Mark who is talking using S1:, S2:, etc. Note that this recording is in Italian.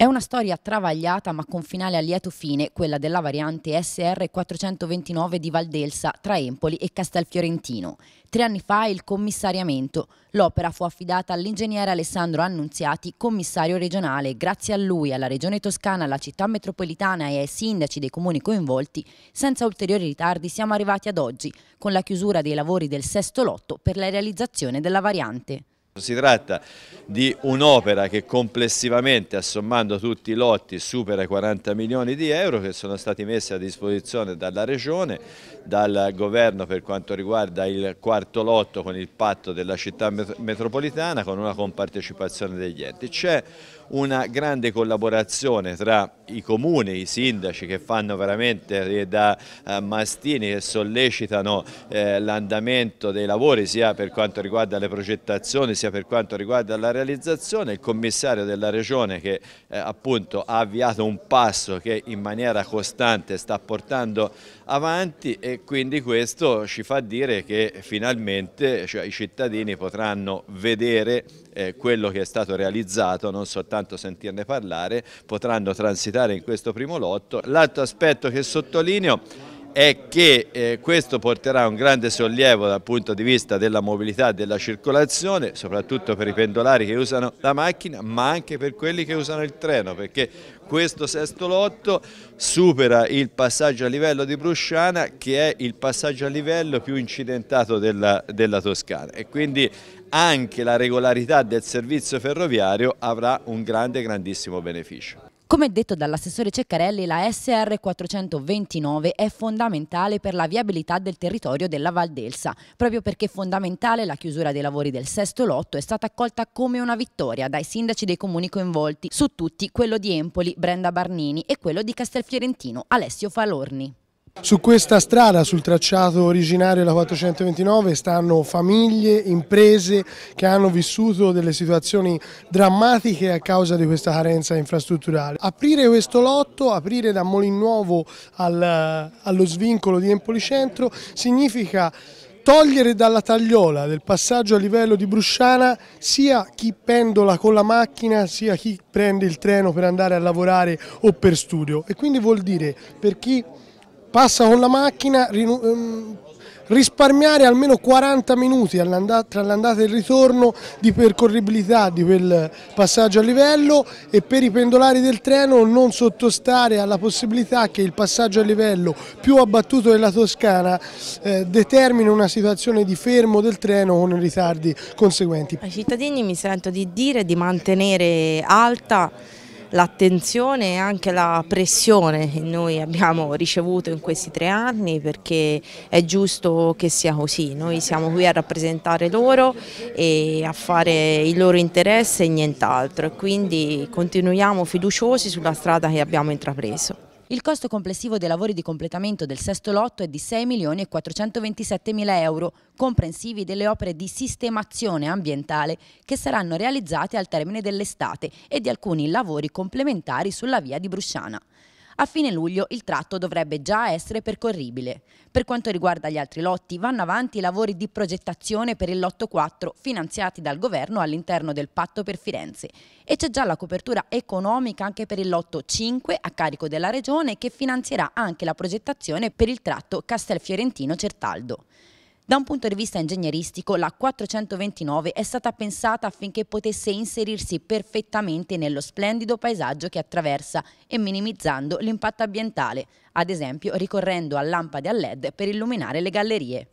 S1: È una storia travagliata ma con finale a lieto fine, quella della variante SR 429 di Valdelsa tra Empoli e Castelfiorentino. Tre anni fa il commissariamento. L'opera fu affidata all'ingegnere Alessandro Annunziati, commissario regionale. Grazie a lui, alla Regione Toscana, alla città metropolitana e ai sindaci dei comuni coinvolti, senza ulteriori ritardi siamo arrivati ad oggi, con la chiusura dei lavori del sesto lotto per la realizzazione della variante.
S2: Si tratta di un'opera che complessivamente, assommando tutti i lotti, supera i 40 milioni di euro che sono stati messi a disposizione dalla Regione, dal Governo per quanto riguarda il quarto lotto con il patto della città metropolitana con una compartecipazione degli enti. C'è una grande collaborazione tra i comuni, i sindaci che fanno veramente eh, da eh, mastini che sollecitano eh, l'andamento dei lavori sia per quanto riguarda le progettazioni sia notizia per quanto riguarda la realizzazione, il commissario della regione che eh, appunto ha avviato un passo che in maniera costante sta portando avanti e quindi questo ci fa dire che finalmente cioè, i cittadini potranno vedere eh, quello che è stato realizzato, non soltanto sentirne parlare, potranno transitare in questo primo lotto. L'altro aspetto che sottolineo è che eh, questo porterà un grande sollievo dal punto di vista della mobilità e della circolazione, soprattutto per i pendolari che usano la macchina, ma anche per quelli che usano il treno, perché questo sesto lotto supera il passaggio a livello di Brusciana, che è il passaggio a livello più incidentato della, della Toscana e quindi anche la regolarità del servizio ferroviario avrà un grande, grandissimo beneficio.
S1: Come detto dall'assessore Ceccarelli, la SR429 è fondamentale per la viabilità del territorio della Valdelsa. proprio perché fondamentale la chiusura dei lavori del sesto lotto è stata accolta come una vittoria dai sindaci dei comuni coinvolti, su tutti quello di Empoli, Brenda Barnini e quello di Castelfiorentino, Alessio Falorni.
S3: Su questa strada, sul tracciato originario della 429, stanno famiglie, imprese che hanno vissuto delle situazioni drammatiche a causa di questa carenza infrastrutturale. Aprire questo lotto, aprire da Molinnuovo al, allo svincolo di Empoli Centro, significa togliere dalla tagliola del passaggio a livello di Brusciana sia chi pendola con la macchina sia chi prende il treno per andare a lavorare o per studio e quindi vuol dire per chi passa con la macchina, ehm, risparmiare almeno 40 minuti tra l'andata e il ritorno di percorribilità di quel passaggio a livello e per i pendolari del treno non sottostare alla possibilità che il passaggio a livello più abbattuto della Toscana eh, determini una situazione di fermo del treno con ritardi conseguenti.
S4: Ai cittadini mi sento di dire di mantenere alta l'attenzione e anche la pressione che noi abbiamo ricevuto in questi tre anni perché è giusto che sia così, noi siamo qui a rappresentare loro e a fare il loro interesse e nient'altro e quindi continuiamo fiduciosi sulla strada che abbiamo intrapreso.
S1: Il costo complessivo dei lavori di completamento del sesto lotto è di 6.427.000 euro, comprensivi delle opere di sistemazione ambientale che saranno realizzate al termine dell'estate e di alcuni lavori complementari sulla via di Brusciana. A fine luglio il tratto dovrebbe già essere percorribile. Per quanto riguarda gli altri lotti, vanno avanti i lavori di progettazione per il lotto 4 finanziati dal governo all'interno del patto per Firenze e c'è già la copertura economica anche per il lotto 5 a carico della regione che finanzierà anche la progettazione per il tratto Castelfiorentino-Certaldo. Da un punto di vista ingegneristico, la 429 è stata pensata affinché potesse inserirsi perfettamente nello splendido paesaggio che attraversa e minimizzando l'impatto ambientale, ad esempio ricorrendo a lampade a LED per illuminare le gallerie.